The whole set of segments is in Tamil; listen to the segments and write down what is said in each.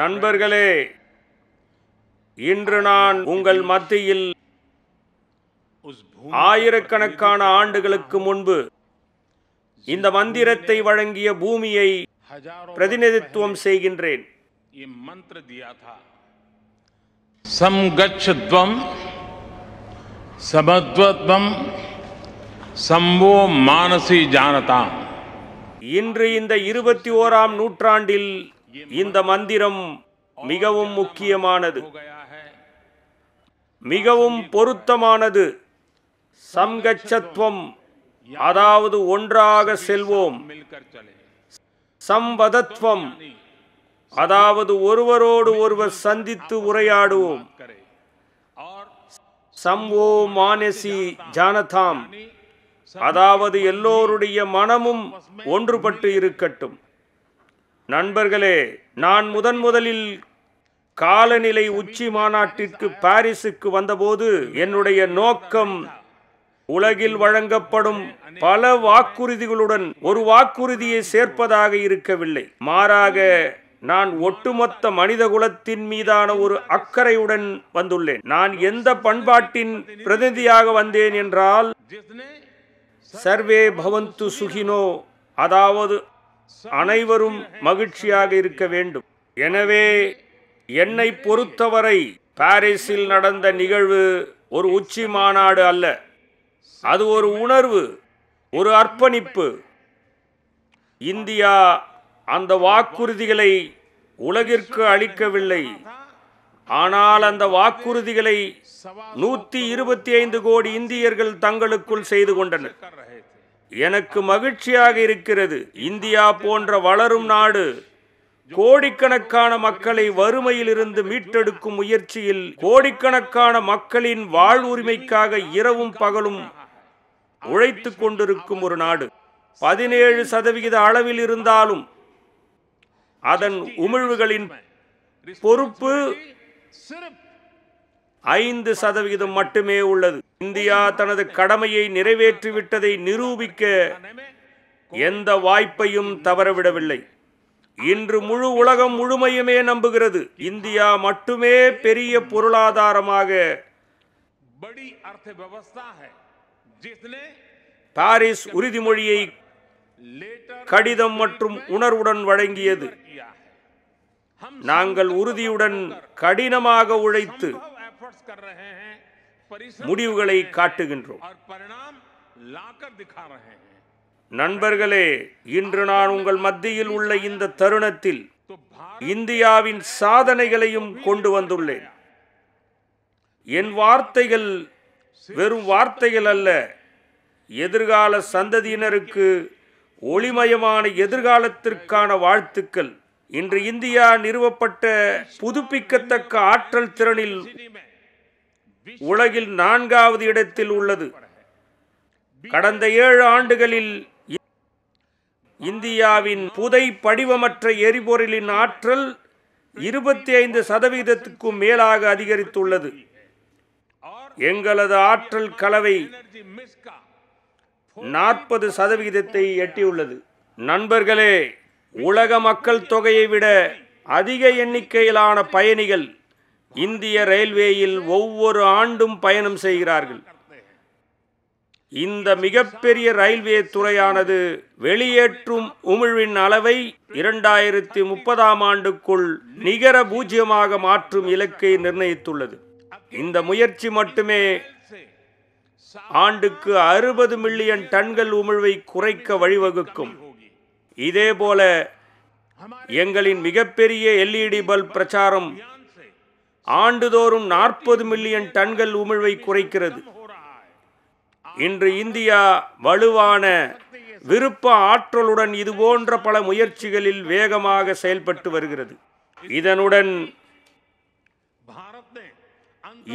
நண்பர்களே இன்று நான் உங்கள் மத்தியில் ஆயிரக்கணக்கான ஆண்டுகளுக்கு முன்பு இந்த மந்திரத்தை வழங்கிய பூமியை பிரதிநிதித்துவம் செய்கின்றேன் சமத்வத்வம் சம்போ மானசி ஜானதாம் இன்று இந்த இருபத்தி ஓராம் நூற்றாண்டில் இந்த மந்திரம் மிகவும் முக்கியமானது மிகவும் பொருத்தமானது சம்கச்சத்துவம் அதாவது ஒன்றாக செல்வோம் சம்பதத்துவம் அதாவது ஒருவரோடு ஒருவர் சந்தித்து உரையாடுவோம் ஓ மானசி ஜானதாம் அதாவது எல்லோருடைய மனமும் ஒன்றுபட்டு இருக்கட்டும் நண்பர்களே நான் முதன் முதலில் காலநிலை உச்சி மாநாட்டிற்கு பாரிஸுக்கு வந்தபோது என்னுடைய நோக்கம் உலகில் வழங்கப்படும் பல வாக்குறுதிகளுடன் ஒரு வாக்குறுதியை சேர்ப்பதாக இருக்கவில்லை மாறாக நான் ஒட்டுமொத்த மனித குலத்தின் மீதான ஒரு அக்கறையுடன் வந்துள்ளேன் நான் எந்த பண்பாட்டின் பிரதிநிதியாக வந்தேன் என்றால் சர்வே பவந்து சுகினோ அதாவது அனைவரும் மகிழ்ச்சியாக இருக்க வேண்டும் எனவே என்னை பொறுத்தவரை பாரிஸில் நடந்த நிகழ்வு ஒரு உச்சி மாநாடு அல்ல அது ஒரு உணர்வு ஒரு அர்ப்பணிப்பு இந்தியா அந்த வாக்குறுதிகளை உலகிற்கு அளிக்கவில்லை ஆனால் அந்த வாக்குறுதிகளை நூத்தி இருபத்தி ஐந்து கோடி இந்தியர்கள் தங்களுக்குள் செய்து கொண்டனர் எனக்கு மகிழ்ச்சியாக இருக்கிறது இந்தியா போன்ற வளரும் நாடு கோடிக்கணக்கான மக்களை வறுமையிலிருந்து மீட்டெடுக்கும் முயற்சியில் கோடிக்கணக்கான மக்களின் வாழ்வுரிமைக்காக இரவும் பகலும் உழைத்து கொண்டிருக்கும் ஒரு நாடு பதினேழு சதவிகித அளவில் இருந்தாலும் அதன் உமிழ்வுகளின் பொறுப்பு ஐந்து சதவிகிதம் மட்டுமே உள்ளது இந்தியா தனது கடமையை நிறைவேற்றிவிட்டதை நிரூபிக்க எந்த வாய்ப்பையும் தவறவிடவில்லை இன்று முழு உலகம் முழுமையுமே நம்புகிறது இந்தியா மட்டுமே பெரிய பொருளாதாரமாக பாரிஸ் உறுதிமொழியை கடிதம் மற்றும் உணர்வுடன் வழங்கியது நாங்கள் உறுதியுடன் கடினமாக உழைத்து முடிவுகளை காட்டுகின்றோம் நண்பர்களே இன்று நான் உங்கள் மத்தியில் உள்ள இந்த தருணத்தில் இந்தியாவின் சாதனைகளையும் கொண்டு வந்துள்ளேன் என் வார்த்தைகள் வெறும் வார்த்தைகள் அல்ல எதிர்கால சந்ததியினருக்கு ஒளிமயமான எதிர்காலத்திற்கான வாழ்த்துக்கள் இன்று இந்தியா நிறுவப்பட்ட புதுப்பிக்கத்தக்க ஆற்றல் திறனில் உலகில் நான்காவது இடத்தில் உள்ளது கடந்த ஏழு ஆண்டுகளில் இந்தியாவின் புதை படிவமற்ற எரிபொருளின் ஆற்றல் இருபத்தி ஐந்து சதவீதத்துக்கும் மேலாக அதிகரித்துள்ளது எங்களது ஆற்றல் கலவை நாற்பது சதவீதத்தை எட்டியுள்ளது நண்பர்களே உலக மக்கள் தொகையை விட அதிக எண்ணிக்கையிலான பயணிகள் இந்திய ரயில்வேயில் ஒவ்வொரு ஆண்டும் பயணம் செய்கிறார்கள் இந்த மிகப்பெரிய ரயில்வே துறையானது வெளியேற்றும் உமிழ்வின் அளவை இரண்டாயிரத்தி முப்பதாம் ஆண்டுக்குள் நிகர பூஜ்ஜியமாக மாற்றும் இலக்கை நிர்ணயித்துள்ளது இந்த முயற்சி மட்டுமே ஆண்டுக்கு அறுபது மில்லியன் டன்கள் உமிழ்வை குறைக்க வழிவகுக்கும் இதேபோல எங்களின் மிகப்பெரிய எல்இடி பல்ப் பிரச்சாரம் ஆண்டுதோறும் நாற்பது மில்லியன் டன்கள் உமிழ்வை குறைக்கிறது இன்று இந்தியா வலுவான விருப்ப ஆற்றலுடன் இதுபோன்ற பல முயற்சிகளில் வேகமாக செயல்பட்டு வருகிறது இதனுடன்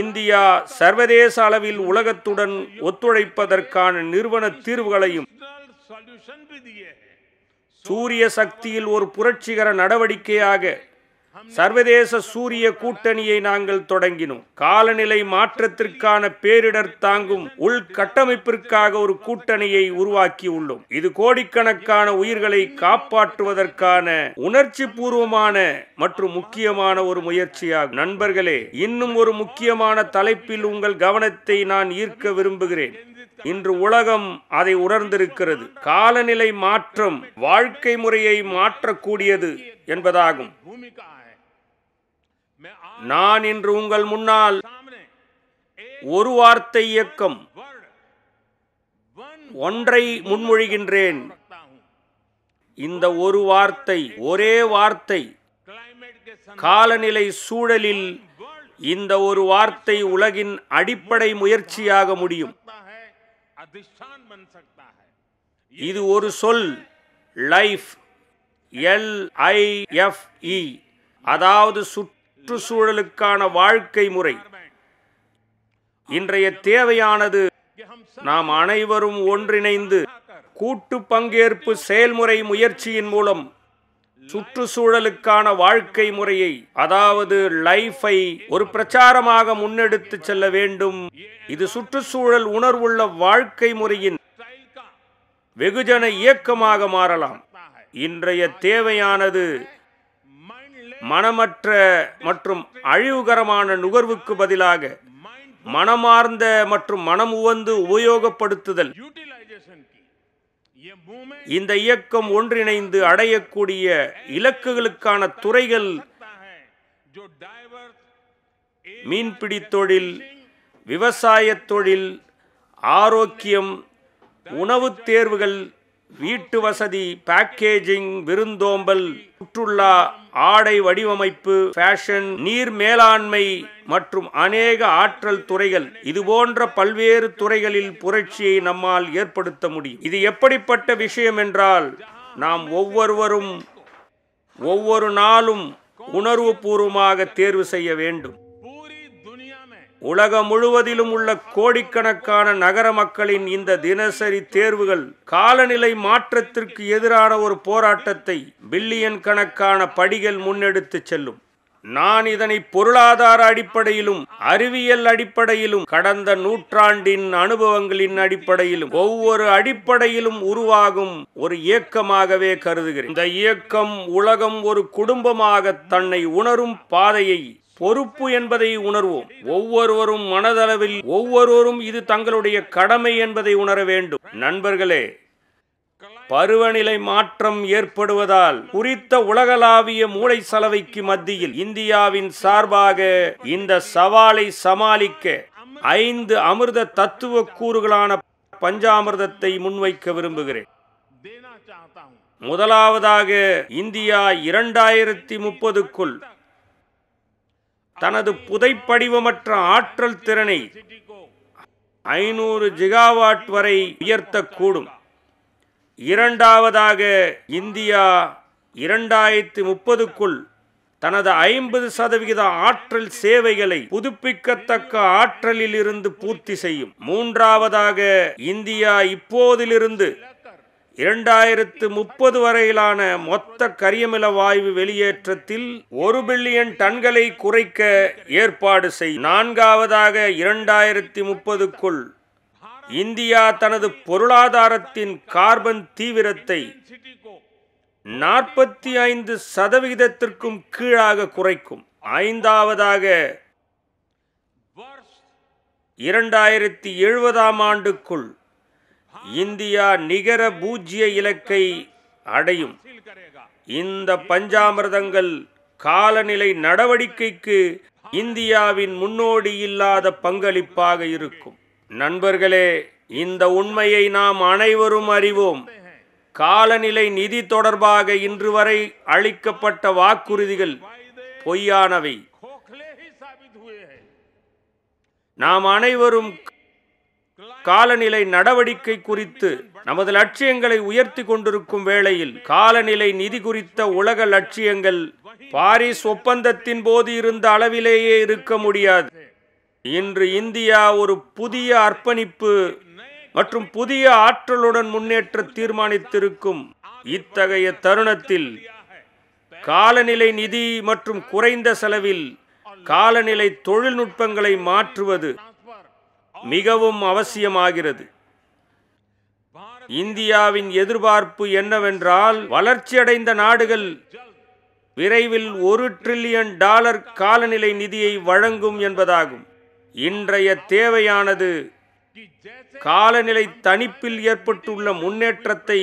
இந்தியா சர்வதேச அளவில் உலகத்துடன் ஒத்துழைப்பதற்கான நிறுவன தீர்வுகளையும் சூரிய சக்தியில் ஒரு புரட்சிகர நடவடிக்கையாக சர்வதேச சூரிய கூட்டணியை நாங்கள் தொடங்கினோம் காலநிலை மாற்றத்திற்கான பேரிடர் தாங்கும் உள்கட்டமைப்பிற்காக ஒரு கூட்டணியை உருவாக்கி உள்ளோம் இது கோடிக்கணக்கான உயிர்களை காப்பாற்றுவதற்கான உணர்ச்சி பூர்வமான மற்றும் முக்கியமான ஒரு முயற்சியாகும் நண்பர்களே இன்னும் ஒரு முக்கியமான தலைப்பில் உங்கள் கவனத்தை நான் ஈர்க்க விரும்புகிறேன் இன்று உலகம் அதை உணர்ந்திருக்கிறது காலநிலை மாற்றம் வாழ்க்கை முறையை மாற்றக்கூடியது என்பதாகும் நான் இன்று உங்கள் முன்னால் ஒரு வார்த்தை இயக்கம் ஒன்றை முன்மொழிகின்றேன் இந்த ஒரு வார்த்தை ஒரே வார்த்தை காலநிலை சூழலில் இந்த ஒரு வார்த்தை உலகின் அடிப்படை முயற்சியாக முடியும் இது ஒரு சொல் லைஃப் எல்ஐஎஃப்இ அதாவது சுற்று சுற்றுச்சூழலுக்கான வாழ்க்கை முறை இன்றைய தேவையானது நாம் அனைவரும் ஒன்றிணைந்து கூட்டு பங்கேற்பு செயல்முறை முயற்சியின் மூலம் சுற்றுச்சூழலுக்கான வாழ்க்கை முறையை அதாவது லைஃபை ஒரு பிரச்சாரமாக முன்னெடுத்து செல்ல வேண்டும் இது சுற்றுச்சூழல் உணர்வுள்ள வாழ்க்கை முறையின் வெகுஜன இயக்கமாக மாறலாம் இன்றைய தேவையானது மனமற்ற மற்றும் அழிவுகரமான நுகர்வுக்கு பதிலாக மனமார்ந்த மற்றும் மனம் உவந்து உபயோகப்படுத்துதல் இந்த இயக்கம் ஒன்றிணைந்து அடையக்கூடிய இலக்குகளுக்கான துறைகள் மீன்பிடி தொழில் விவசாய தொழில் ஆரோக்கியம் உணவு தேர்வுகள் வீட்டு வசதி பேக்கேஜிங் விருந்தோம்பல் சுற்றுலா ஆடை வடிவமைப்பு ஃபேஷன் நீர் மேலாண்மை மற்றும் அநேக ஆற்றல் துறைகள் இது போன்ற பல்வேறு துறைகளில் புரட்சியை நம்மால் ஏற்படுத்த முடியும் இது எப்படிப்பட்ட விஷயம் என்றால் நாம் ஒவ்வொருவரும் ஒவ்வொரு நாளும் உணர்வுபூர்வமாக தேர்வு செய்ய வேண்டும் உலகம் முழுவதிலும் உள்ள கோடிக்கணக்கான நகர மக்களின் இந்த தினசரி தேர்வுகள் காலநிலை மாற்றத்திற்கு எதிரான ஒரு போராட்டத்தை பில்லியன் கணக்கான படிகள் முன்னெடுத்து செல்லும் நான் இதனை பொருளாதார அடிப்படையிலும் அறிவியல் அடிப்படையிலும் கடந்த நூற்றாண்டின் அனுபவங்களின் அடிப்படையிலும் ஒவ்வொரு அடிப்படையிலும் உருவாகும் ஒரு இயக்கமாகவே கருதுகிறேன் இந்த இயக்கம் உலகம் ஒரு குடும்பமாக தன்னை உணரும் பாதையை பொறுப்பு என்பதை உணர்வோம் ஒவ்வொருவரும் மனதளவில் ஒவ்வொருவரும் இது தங்களுடைய கடமை என்பதை உணர வேண்டும் நண்பர்களே பருவநிலை மாற்றம் ஏற்படுவதால் குறித்த உலகளாவிய மூளை சலவைக்கு மத்தியில் இந்தியாவின் சார்பாக இந்த சவாலை சமாளிக்க ஐந்து அமிர்த தத்துவ கூறுகளான பஞ்சாமிர்தத்தை முன்வைக்க விரும்புகிறேன் முதலாவதாக இந்தியா இரண்டாயிரத்தி முப்பதுக்குள் தனது புதைப்படிவமற்ற ஆற்றல் திறனை ஐநூறு ஜிகாவாட் வரை உயர்த்தக்கூடும் இரண்டாவதாக இந்தியா இரண்டாயிரத்தி முப்பதுக்குள் தனது ஐம்பது சதவிகித ஆற்றல் சேவைகளை புதுப்பிக்கத்தக்க ஆற்றலில் இருந்து பூர்த்தி செய்யும் மூன்றாவதாக இந்தியா இப்போதிலிருந்து இரண்டாயிரத்து முப்பது வரையிலான மொத்த கரியமில வாயு வெளியேற்றத்தில் ஒரு பில்லியன் டன்களை குறைக்க ஏற்பாடு செய் நான்காவதாக இரண்டாயிரத்தி முப்பதுக்குள் இந்தியா தனது பொருளாதாரத்தின் கார்பன் தீவிரத்தை நாற்பத்தி ஐந்து சதவிகிதத்திற்கும் கீழாக குறைக்கும் ஐந்தாவதாக இரண்டாயிரத்தி எழுபதாம் ஆண்டுக்குள் இந்தியா நிகர பூஜ்ய இலக்கை அடையும் இந்த பஞ்சாமிர்தங்கள் காலநிலை நடவடிக்கைக்கு இந்தியாவின் முன்னோடி இல்லாத பங்களிப்பாக இருக்கும் நண்பர்களே இந்த உண்மையை நாம் அனைவரும் அறிவோம் காலநிலை நிதி தொடர்பாக இன்று வரை அளிக்கப்பட்ட வாக்குறுதிகள் பொய்யானவை நாம் அனைவரும் காலநிலை நடவடிக்கை குறித்து நமது லட்சியங்களை உயர்த்தி கொண்டிருக்கும் வேளையில் காலநிலை நிதி குறித்த உலக லட்சியங்கள் பாரிஸ் ஒப்பந்தத்தின் போது இருந்த அளவிலேயே இருக்க முடியாது இன்று இந்தியா ஒரு புதிய அர்ப்பணிப்பு மற்றும் புதிய ஆற்றலுடன் முன்னேற்ற தீர்மானித்திருக்கும் இத்தகைய தருணத்தில் காலநிலை நிதி மற்றும் குறைந்த செலவில் காலநிலை தொழில்நுட்பங்களை மாற்றுவது மிகவும் அவசியமாகிறது இந்தியாவின் எதிர்பார்ப்பு என்னவென்றால் வளர்ச்சியடைந்த நாடுகள் விரைவில் ஒரு டிரில்லியன் டாலர் காலநிலை நிதியை வழங்கும் என்பதாகும் இன்றைய தேவையானது காலநிலை தணிப்பில் ஏற்பட்டுள்ள முன்னேற்றத்தை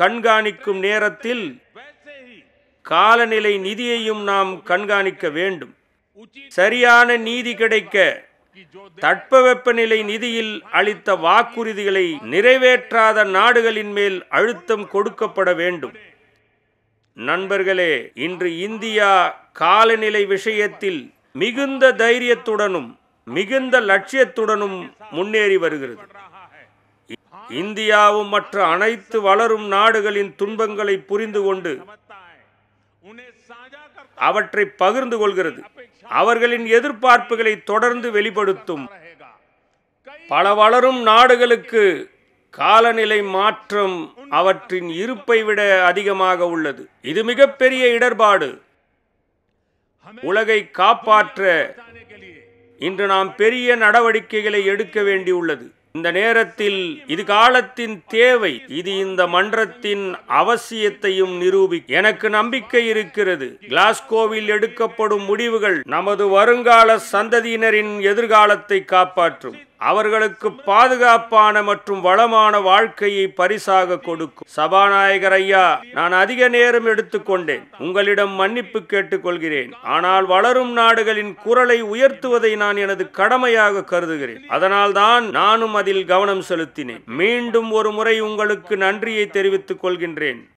கண்காணிக்கும் நேரத்தில் காலநிலை நிதியையும் நாம் கண்காணிக்க வேண்டும் சரியான நீதி கிடைக்க தட்பவெப்பநிலை நிதியில் அளித்த வாக்குறுதிகளை நிறைவேற்றாத நாடுகளின் மேல் அழுத்தம் கொடுக்கப்பட வேண்டும் நண்பர்களே இன்று இந்தியா காலநிலை விஷயத்தில் மிகுந்த தைரியத்துடனும் மிகுந்த லட்சியத்துடனும் முன்னேறி வருகிறது இந்தியாவும் மற்ற அனைத்து வளரும் நாடுகளின் துன்பங்களை புரிந்து கொண்டு அவற்றை பகிர்ந்து கொள்கிறது அவர்களின் எதிர்பார்ப்புகளை தொடர்ந்து வெளிப்படுத்தும் பல வளரும் நாடுகளுக்கு காலநிலை மாற்றம் அவற்றின் இருப்பை விட அதிகமாக உள்ளது இது மிகப்பெரிய இடர்பாடு உலகை காப்பாற்ற இன்று நாம் பெரிய நடவடிக்கைகளை எடுக்க வேண்டியுள்ளது இந்த நேரத்தில் இது காலத்தின் தேவை இது இந்த மன்றத்தின் அவசியத்தையும் நிரூபி எனக்கு நம்பிக்கை இருக்கிறது கிளாஸ்கோவில் எடுக்கப்படும் முடிவுகள் நமது வருங்கால சந்ததியினரின் எதிர்காலத்தை காப்பாற்றும் அவர்களுக்கு பாதுகாப்பான மற்றும் வளமான வாழ்க்கையை பரிசாக கொடுக்கும் சபாநாயகர் ஐயா நான் அதிக நேரம் எடுத்துக்கொண்டேன் உங்களிடம் மன்னிப்பு கேட்டுக்கொள்கிறேன் ஆனால் வளரும் நாடுகளின் குரலை உயர்த்துவதை நான் எனது கடமையாக கருதுகிறேன் அதனால் தான் நானும் அதில் கவனம் செலுத்தினேன் மீண்டும் ஒரு முறை உங்களுக்கு நன்றியை தெரிவித்துக் கொள்கின்றேன்